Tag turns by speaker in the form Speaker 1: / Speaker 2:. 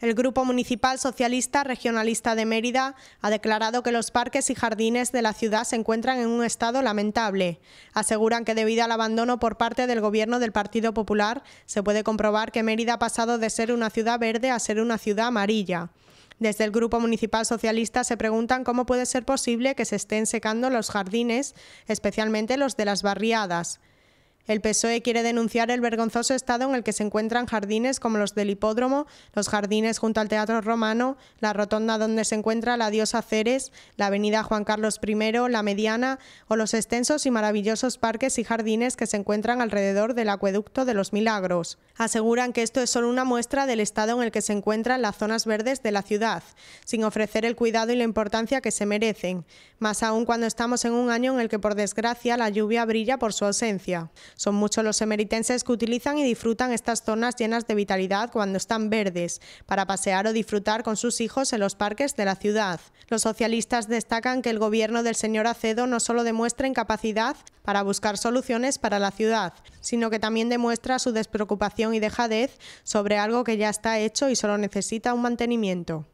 Speaker 1: El Grupo Municipal Socialista Regionalista de Mérida ha declarado que los parques y jardines de la ciudad se encuentran en un estado lamentable. Aseguran que debido al abandono por parte del gobierno del Partido Popular, se puede comprobar que Mérida ha pasado de ser una ciudad verde a ser una ciudad amarilla. Desde el Grupo Municipal Socialista se preguntan cómo puede ser posible que se estén secando los jardines, especialmente los de las barriadas. El PSOE quiere denunciar el vergonzoso estado en el que se encuentran jardines como los del hipódromo, los jardines junto al Teatro Romano, la rotonda donde se encuentra la diosa Ceres, la avenida Juan Carlos I, la Mediana o los extensos y maravillosos parques y jardines que se encuentran alrededor del acueducto de los Milagros. Aseguran que esto es solo una muestra del estado en el que se encuentran las zonas verdes de la ciudad, sin ofrecer el cuidado y la importancia que se merecen, más aún cuando estamos en un año en el que por desgracia la lluvia brilla por su ausencia. Son muchos los emeritenses que utilizan y disfrutan estas zonas llenas de vitalidad cuando están verdes, para pasear o disfrutar con sus hijos en los parques de la ciudad. Los socialistas destacan que el gobierno del señor Acedo no solo demuestra incapacidad para buscar soluciones para la ciudad, sino que también demuestra su despreocupación y dejadez sobre algo que ya está hecho y solo necesita un mantenimiento.